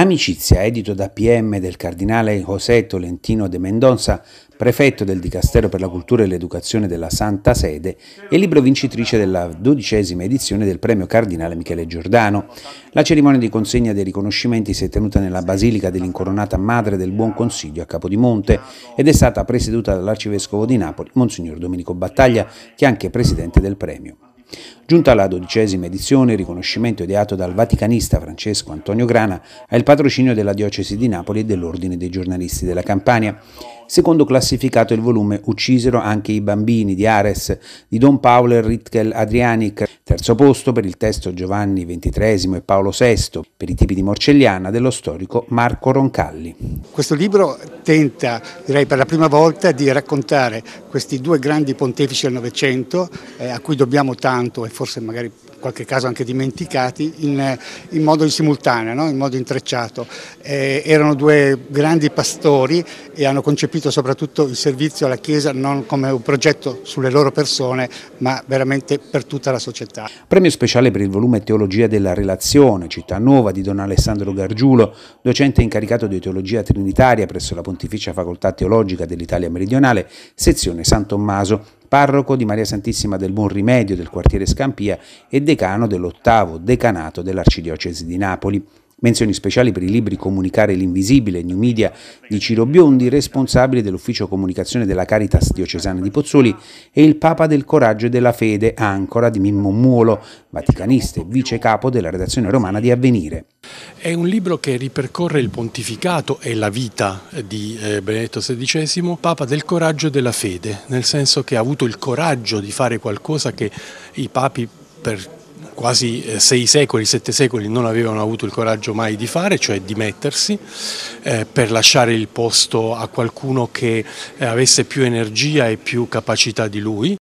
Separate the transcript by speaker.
Speaker 1: Amicizia, edito da PM del cardinale José Tolentino de Mendonza, prefetto del Dicastero per la Cultura e l'Educazione della Santa Sede, e libro vincitrice della dodicesima edizione del premio cardinale Michele Giordano. La cerimonia di consegna dei riconoscimenti si è tenuta nella Basilica dell'Incoronata Madre del Buon Consiglio a Capodimonte ed è stata presieduta dall'arcivescovo di Napoli, Monsignor Domenico Battaglia, che è anche presidente del premio. Giunta alla dodicesima edizione, il riconoscimento ideato dal vaticanista Francesco Antonio Grana ha il patrocinio della Diocesi di Napoli e dell'Ordine dei giornalisti della Campania. Secondo classificato il volume Uccisero anche i bambini di Ares di Don Paolo Ritkel Adrianic, terzo posto per il testo Giovanni XXIII e Paolo VI, per i tipi di Morcelliana, dello storico Marco Roncalli. Questo libro tenta, direi per la prima
Speaker 2: volta, di raccontare questi due grandi pontefici del Novecento, eh, a cui dobbiamo tanto e forse magari in qualche caso anche dimenticati, in, eh, in modo in simultaneo, no? in modo intrecciato. Eh, erano due grandi pastori e hanno concepito soprattutto il servizio alla Chiesa non come un progetto sulle loro persone, ma veramente per tutta la società.
Speaker 1: Premio speciale per il volume Teologia della Relazione, Città Nuova, di Don Alessandro Gargiulo, docente incaricato di Teologia Trinitaria presso la Pontificia Facoltà Teologica dell'Italia Meridionale, sezione San Tommaso, parroco di Maria Santissima del Buon Rimedio del quartiere Scampia e decano dell'ottavo decanato dell'Arcidiocesi di Napoli. Menzioni speciali per i libri Comunicare l'invisibile, New Media di Ciro Biondi, responsabile dell'ufficio comunicazione della Caritas diocesana di Pozzoli, e il Papa del Coraggio e della Fede, Ancora, di Mimmo Muolo, vaticanista e vice capo della redazione romana di Avvenire.
Speaker 3: È un libro che ripercorre il pontificato e la vita eh, di eh, Benedetto XVI, Papa del Coraggio e della Fede, nel senso che ha avuto il coraggio di fare qualcosa che i papi per quasi eh, sei secoli, sette secoli non avevano avuto il coraggio mai di fare, cioè dimettersi eh, per lasciare il posto a qualcuno che eh, avesse più energia e più capacità di lui